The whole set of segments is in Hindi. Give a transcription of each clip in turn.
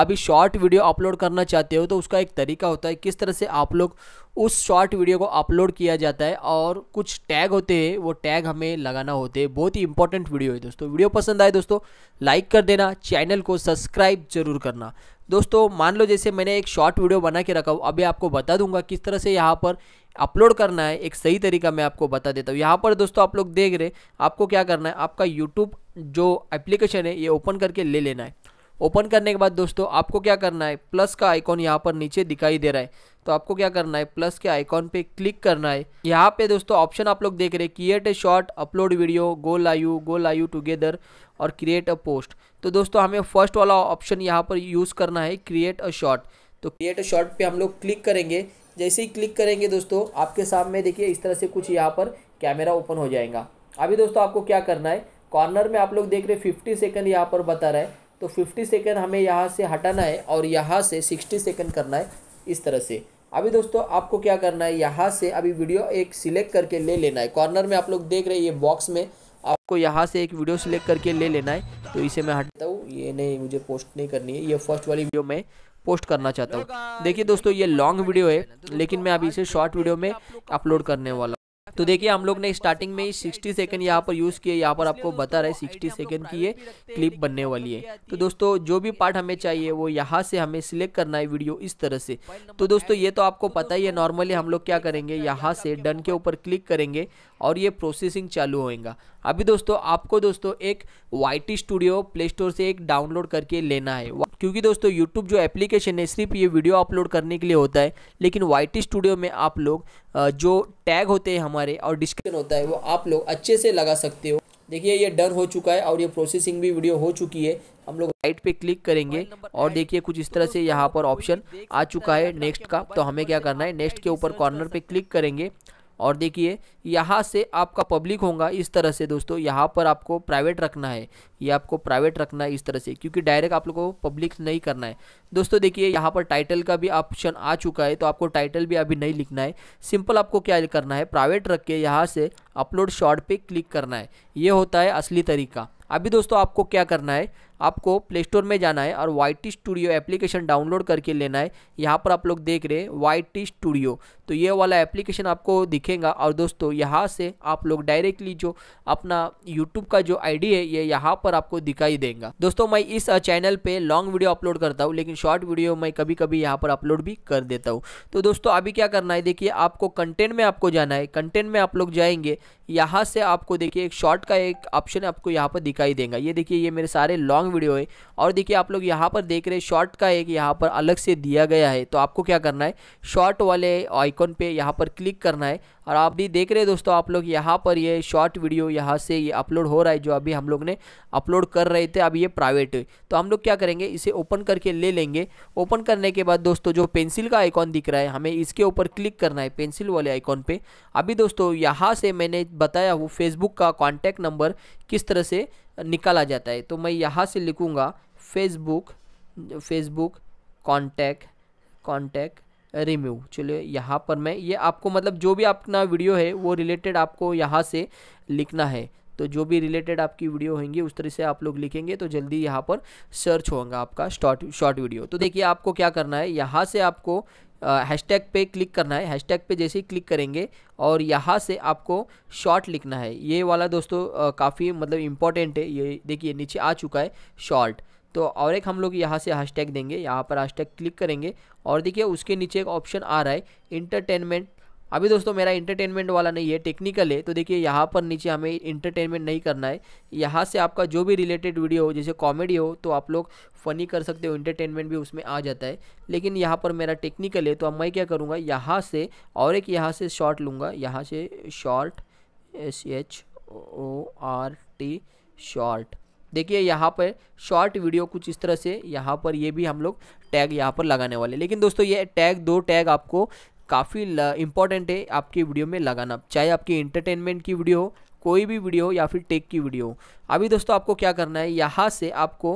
अभी शॉर्ट वीडियो अपलोड करना चाहते हो तो उसका एक तरीका होता है किस तरह से आप लोग उस शॉर्ट वीडियो को अपलोड किया जाता है और कुछ टैग होते हैं वो टैग हमें लगाना होते हैं बहुत ही इंपॉर्टेंट वीडियो है दोस्तों वीडियो पसंद आए दोस्तों लाइक कर देना चैनल को सब्सक्राइब जरूर करना दोस्तों मान लो जैसे मैंने एक शॉर्ट वीडियो बना के रखा हूँ अभी आपको बता दूंगा किस तरह से यहाँ पर अपलोड करना है एक सही तरीका मैं आपको बता देता हूँ यहाँ पर दोस्तों आप लोग देख रहे आपको क्या करना है आपका यूट्यूब जो एप्लीकेशन है ये ओपन करके ले लेना है ओपन करने के बाद दोस्तों आपको क्या करना है प्लस का आइकॉन यहाँ पर नीचे दिखाई दे रहा है तो आपको क्या करना है प्लस के आइकॉन पे क्लिक करना है यहाँ पे दोस्तों ऑप्शन आप लोग देख रहे हैं create a short upload video go live go live together और क्रिएट अ पोस्ट तो दोस्तों हमें फर्स्ट वाला ऑप्शन यहाँ पर यूज़ करना है क्रिएट अ शॉर्ट तो क्रिएट अ शॉर्ट पे हम लोग क्लिक करेंगे जैसे ही क्लिक करेंगे दोस्तों आपके सामने देखिए इस तरह से कुछ यहाँ पर कैमरा ओपन हो जाएगा अभी दोस्तों आपको क्या करना है कॉर्नर में आप लोग देख रहे हैं फिफ्टी सेकेंड यहाँ पर बता रहा है तो फिफ्टी सेकेंड हमें यहाँ से हटाना है और यहाँ से सिक्सटी सेकेंड करना है इस तरह से अभी दोस्तों आपको क्या करना है यहाँ से अभी वीडियो एक सिलेक्ट करके ले लेना है कॉर्नर में आप लोग देख रहे हैं ये बॉक्स में आपको यहाँ से एक वीडियो सिलेक्ट करके ले लेना है तो इसे मैं हटाता हूँ ये नहीं मुझे पोस्ट नहीं करनी है ये फर्स्ट वाली वीडियो में पोस्ट करना चाहता हूँ देखिए दोस्तों ये लॉन्ग वीडियो है लेकिन मैं अभी इसे शॉर्ट वीडियो में अपलोड करने वाला तो देखिए हम लोग ने स्टार्टिंग में ही सिक्सटी सेकंड यहाँ पर यूज़ किए यहाँ पर आपको बता रहा है सिक्सटी सेकेंड की ये क्लिप बनने वाली है तो दोस्तों जो भी पार्ट हमें चाहिए वो यहाँ से हमें सिलेक्ट करना है वीडियो इस तरह से तो दोस्तों ये तो आपको पता ही है नॉर्मली हम लोग क्या करेंगे यहाँ से डन के ऊपर क्लिक करेंगे और ये प्रोसेसिंग चालू होएगा अभी दोस्तों आपको दोस्तों एक वाई स्टूडियो प्ले स्टोर से एक डाउनलोड करके लेना है क्योंकि दोस्तों यूट्यूब जो एप्लीकेशन है सिर्फ ये वीडियो अपलोड करने के लिए होता है लेकिन वाई स्टूडियो में आप लोग जो टैग होते हैं हमारे और डिस्क्रिप्शन होता है वो आप लोग अच्छे से लगा सकते हो देखिए ये डन हो चुका है और ये प्रोसेसिंग भी वीडियो हो चुकी है हम लोग राइट पे क्लिक करेंगे और देखिए कुछ इस तरह से यहाँ पर ऑप्शन आ चुका है नेक्स्ट का तो हमें क्या करना है नेक्स्ट के ऊपर कॉर्नर पे क्लिक करेंगे और देखिए यहाँ से आपका पब्लिक होगा इस तरह से दोस्तों यहाँ पर आपको प्राइवेट रखना है ये आपको प्राइवेट रखना है इस तरह से क्योंकि डायरेक्ट आप लोगों को पब्लिक नहीं करना है दोस्तों देखिए यहाँ पर टाइटल का भी ऑप्शन आ चुका है तो आपको टाइटल भी अभी नहीं लिखना है सिंपल आपको क्या करना है प्राइवेट रख के यहाँ से अपलोड शॉर्ट पे क्लिक करना है ये होता है असली तरीका अभी दोस्तों आपको क्या करना है आपको प्ले स्टोर में जाना है और Y T studio application download करके लेना है यहाँ पर आप लोग देख रहे हैं वाई टी स्टूडियो तो ये वाला एप्लीकेशन आपको दिखेगा और दोस्तों यहाँ से आप लोग डायरेक्टली जो अपना यूट्यूब का जो आईडी है ये यहाँ पर आपको दिखाई देगा दोस्तों मैं इस चैनल पर लॉन्ग वीडियो अपलोड करता हूँ लेकिन शॉर्ट वीडियो मैं कभी कभी यहाँ पर अपलोड भी कर देता हूँ तो दोस्तों अभी क्या करना है देखिए आपको कंटेंट में आपको जाना है कंटेंट में आप लोग जाएंगे यहाँ से आपको देखिए एक शॉर्ट का एक ऑप्शन आपको यहाँ पर दिखाई देगा ये देखिए ये मेरे सारे लॉन्ग वीडियो है और देखिए आप लोग यहाँ पर देख रहे हैं शॉर्ट का एक यहाँ पर अलग से दिया गया है तो आपको क्या करना है शॉर्ट वाले आइकॉन पर यहाँ पर क्लिक करना है और आप भी देख रहे हैं दोस्तों आप लोग यहाँ पर ये शॉर्ट वीडियो यहाँ से ये अपलोड हो रहा है जो अभी हम लोग ने अपलोड कर रहे थे अब ये प्राइवेट तो हम लोग क्या करेंगे इसे ओपन करके ले लेंगे ओपन करने के बाद दोस्तों जो पेंसिल का आइकॉन दिख रहा है हमें इसके ऊपर क्लिक करना है पेंसिल वाले आइकॉन पर अभी दोस्तों यहाँ से मैंने बताया वो फेसबुक का कॉन्टैक्ट नंबर किस तरह से निकाला जाता है तो मैं यहाँ से लिखूँगा Facebook Facebook contact contact remove चलिए यहाँ पर मैं ये आपको मतलब जो भी अपना वीडियो है वो रिलेटेड आपको यहाँ से लिखना है तो जो भी रिलेटेड आपकी वीडियो होंगी उस तरह से आप लोग लिखेंगे तो जल्दी यहाँ पर सर्च होगा आपका शॉर्ट शॉर्ट वीडियो तो देखिए आपको क्या करना है यहाँ से आपको हैशटैग पे क्लिक करना है हैशटैग पे जैसे ही क्लिक करेंगे और यहाँ से आपको शॉर्ट लिखना है ये वाला दोस्तों काफ़ी मतलब इम्पॉर्टेंट है ये देखिए नीचे आ चुका है शॉर्ट तो और एक हम लोग यहाँ से हैशटैग देंगे यहाँ पर हैशटैग क्लिक करेंगे और देखिए उसके नीचे एक ऑप्शन आ रहा है इंटरटेनमेंट अभी दोस्तों मेरा इंटरटेनमेंट वाला नहीं है टेक्निकल है तो देखिए यहाँ पर नीचे हमें इंटरटेनमेंट नहीं करना है यहाँ से आपका जो भी रिलेटेड वीडियो हो जैसे कॉमेडी हो तो आप लोग फ़नी कर सकते हो इंटरटेनमेंट भी उसमें आ जाता है लेकिन यहाँ पर मेरा टेक्निकल है तो अब मैं क्या करूँगा यहाँ से और एक यहाँ से शॉर्ट लूँगा यहाँ से short S H O R T short देखिए यहाँ पर शॉर्ट वीडियो कुछ इस तरह से यहाँ पर ये भी हम लोग टैग यहाँ पर लगाने वाले लेकिन दोस्तों ये टैग दो टैग आपको काफ़ी इंपॉर्टेंट है आपकी वीडियो में लगाना चाहे आपकी इंटरटेनमेंट की वीडियो हो कोई भी वीडियो या फिर टेक की वीडियो अभी दोस्तों आपको क्या करना है यहाँ से आपको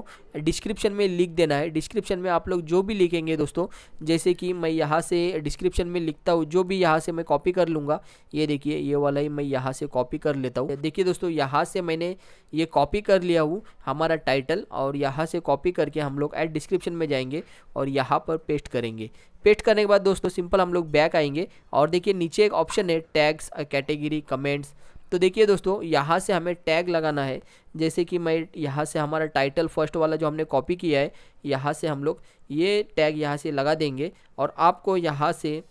डिस्क्रिप्शन में लिख देना है डिस्क्रिप्शन में आप लोग जो भी लिखेंगे दोस्तों जैसे कि मैं यहाँ से डिस्क्रिप्शन में लिखता हूँ जो भी यहाँ से मैं कॉपी कर लूँगा ये देखिए ये वाला ही मैं यहाँ से कॉपी कर लेता हूँ देखिए दोस्तों यहाँ से मैंने ये कॉपी कर लिया हूँ हमारा टाइटल और यहाँ से कॉपी करके हम लोग एड डिस्क्रिप्शन में जाएंगे और यहाँ पर पेस्ट करेंगे पेस्ट करने के बाद दोस्तों सिंपल हम लोग बैक आएंगे और देखिए नीचे एक ऑप्शन है टैग्स कैटेगरी कमेंट्स तो देखिए दोस्तों यहाँ से हमें टैग लगाना है जैसे कि मैं यहाँ से हमारा टाइटल फर्स्ट वाला जो हमने कॉपी किया है यहाँ से हम लोग ये टैग यहाँ से लगा देंगे और आपको यहाँ से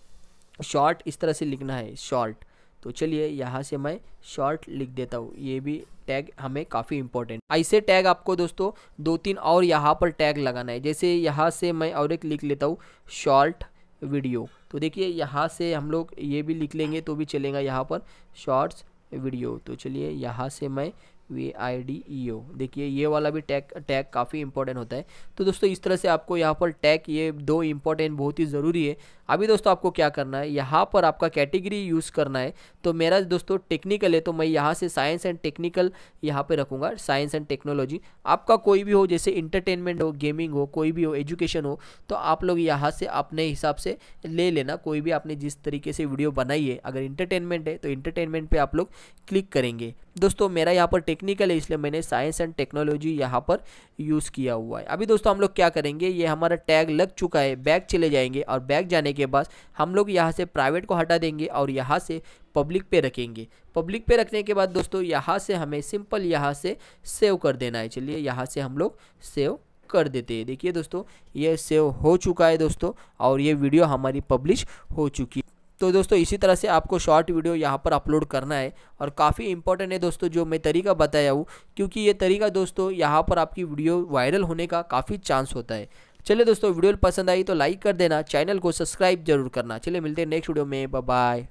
शॉर्ट इस तरह से लिखना है शॉर्ट तो चलिए यहाँ से मैं शॉर्ट लिख देता हूँ ये भी टैग हमें काफ़ी इंपॉर्टेंट ऐसे टैग आपको दोस्तों दो तीन और यहाँ पर टैग लगाना है जैसे यहाँ से मैं और एक लिख लेता हूँ शॉर्ट वीडियो तो देखिए यहाँ से हम लोग ये भी लिख लेंगे तो भी चलेगा यहाँ पर शॉर्ट्स वीडियो तो चलिए यहाँ से मैं वी आई डी ई ओ देखिए ये वाला भी टैग टैग काफ़ी इंपॉर्टेंट होता है तो दोस्तों इस तरह से आपको यहाँ पर टैग ये दो इंपॉर्टेंट बहुत ही ज़रूरी है अभी दोस्तों आपको क्या करना है यहाँ पर आपका कैटेगरी यूज़ करना है तो मेरा दोस्तों टेक्निकल है तो मैं यहाँ से साइंस एंड टेक्निकल यहाँ पे रखूँगा साइंस एंड टेक्नोलॉजी आपका कोई भी हो जैसे इंटरटेनमेंट हो गेमिंग हो कोई भी हो एजुकेशन हो तो आप लोग यहाँ से अपने हिसाब से ले लेना कोई भी आपने जिस तरीके से वीडियो बनाई है अगर इंटरटेनमेंट है तो इंटरटेनमेंट पर आप लोग क्लिक करेंगे दोस्तों मेरा यहाँ पर टेक्निकल है इसलिए मैंने साइंस एंड टेक्नोलॉजी यहाँ पर यूज़ किया हुआ है अभी दोस्तों हम लोग क्या करेंगे ये हमारा टैग लग चुका है बैग चले जाएंगे और बैग जाने के बाद हम लोग यहाँ से प्राइवेट को हटा देंगे और यहाँ से पब्लिक पे रखेंगे पब्लिक पे रखने के बाद दोस्तों यहाँ से हमें सिंपल यहाँ से सेव कर देना है चलिए यहाँ से हम लोग सेव कर देते हैं देखिए दोस्तों ये सेव हो चुका है दोस्तों और ये वीडियो हमारी पब्लिश हो चुकी है तो दोस्तों इसी तरह से आपको शॉर्ट वीडियो यहाँ पर अपलोड करना है और काफ़ी इंपॉर्टेंट है दोस्तों जो मैं तरीका बताया हूँ क्योंकि ये तरीका दोस्तों यहाँ पर आपकी वीडियो वायरल होने का काफ़ी चांस होता है चलिए दोस्तों वीडियो पसंद आई तो लाइक कर देना चैनल को सब्सक्राइब जरूर करना चलिए मिलते हैं नेक्स्ट वीडियो में बाय